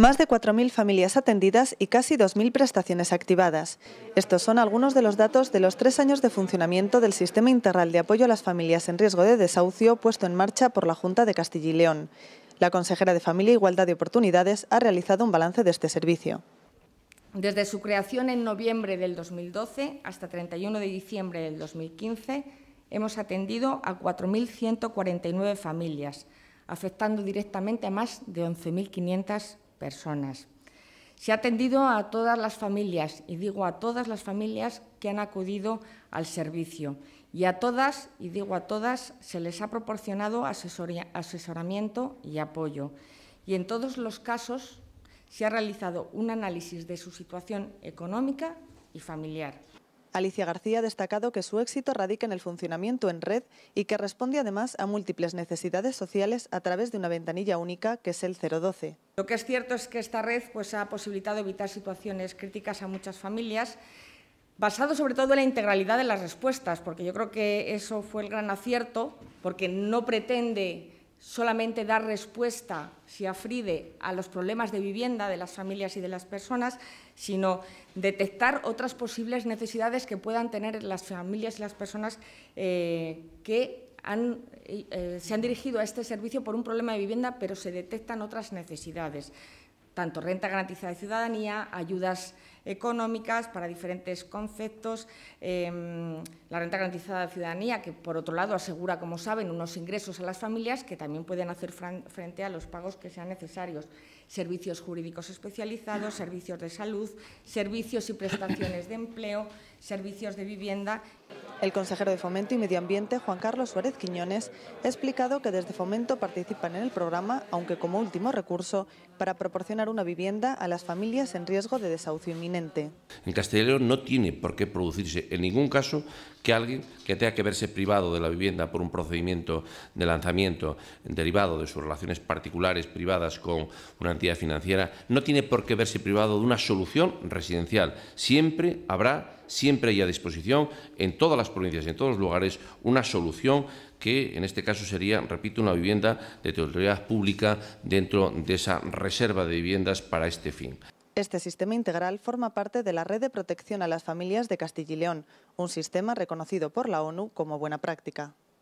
más de 4.000 familias atendidas y casi 2.000 prestaciones activadas. Estos son algunos de los datos de los tres años de funcionamiento del Sistema Integral de Apoyo a las Familias en Riesgo de Desahucio puesto en marcha por la Junta de Castilla y León. La consejera de Familia, e Igualdad de Oportunidades ha realizado un balance de este servicio. Desde su creación en noviembre del 2012 hasta 31 de diciembre del 2015, hemos atendido a 4.149 familias, afectando directamente a más de 11.500 personas. Se ha atendido a todas las familias, y digo a todas las familias que han acudido al servicio. Y a todas, y digo a todas, se les ha proporcionado asesoramiento y apoyo. Y en todos los casos se ha realizado un análisis de su situación económica y familiar. Alicia García ha destacado que su éxito radica en el funcionamiento en red y que responde además a múltiples necesidades sociales a través de una ventanilla única que es el 012. Lo que es cierto es que esta red pues, ha posibilitado evitar situaciones críticas a muchas familias basado sobre todo en la integralidad de las respuestas, porque yo creo que eso fue el gran acierto, porque no pretende solamente dar respuesta, si afride, a los problemas de vivienda de las familias y de las personas, sino detectar otras posibles necesidades que puedan tener las familias y las personas eh, que eh, se han dirigido a este servicio por un problema de vivienda, pero se detectan otras necesidades tanto renta garantizada de ciudadanía, ayudas económicas para diferentes conceptos, em, la renta garantizada de ciudadanía, que por otro lado asegura, como saben, unos ingresos a las familias que también pueden hacer frente a los pagos que sean necesarios, servicios jurídicos especializados, servicios de salud, servicios y prestaciones de empleo, servicios de vivienda. El consejero de Fomento y Medio Ambiente, Juan Carlos Suárez Quiñones, ha explicado que desde Fomento participan en el programa, aunque como último recurso, para proporcionar una vivienda a las familias en riesgo de desahucio inminente. En Castellero no tiene por qué producirse en ningún caso que alguien que tenga que verse privado de la vivienda por un procedimiento de lanzamiento derivado de sus relaciones particulares privadas con una entidad financiera, no tiene por qué verse privado de una solución residencial. Siempre habrá siempre hay a disposición en todas las provincias y en todos los lugares una solución que en este caso sería, repito, una vivienda de teoría pública dentro de esa reserva de viviendas para este fin. Este sistema integral forma parte de la Red de Protección a las Familias de Castilla y León, un sistema reconocido por la ONU como buena práctica.